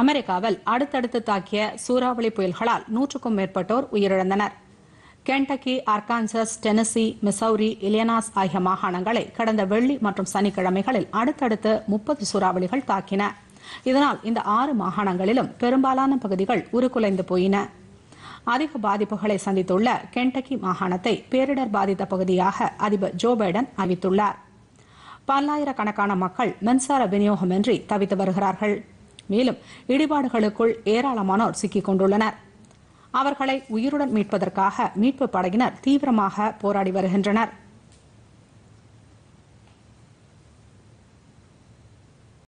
அமெரிக்காவில் அடுத்தடுத்து தாக்கிய சூறாவளி புயல்களால் நூற்றுக்கும் மேற்பட்டோர் உயிரிழந்தனர் Kentucky Arkansas Tennessee Missouri Illinois ஆகிய மாகாணங்களை கடந்த வெள்ளி மற்றும் சனிக்கிழமைகளில் அடுத்தடுத்து முப்பது சூறாவளிகள் தாக்கின இதனால் இந்த ஆறு மாகாணங்களிலும் பெரும்பாலான பகுதிகள் உருக்குலைந்து போயின அதிக பாதிப்புகளை சந்தித்துள்ள கென்டக்கி மாகாணத்தை பேரிடர் பாதித்த பகுதியாக அதிபர் ஜோ பைடன் அறிவித்துள்ளார் பல்லாயிரக்கணக்கான மக்கள் மின்சார விநியோகமின்றி தவித்து வருகிறார்கள் மேலும் இடிபாடுகளுக்குள் ஏராளமானோர் சிக்கிக் கொண்டுள்ளனர் அவர்களை உயிருடன் மீட்பதற்காக மீட்பு படையினர் தீவிரமாக போராடி வருகின்றனர்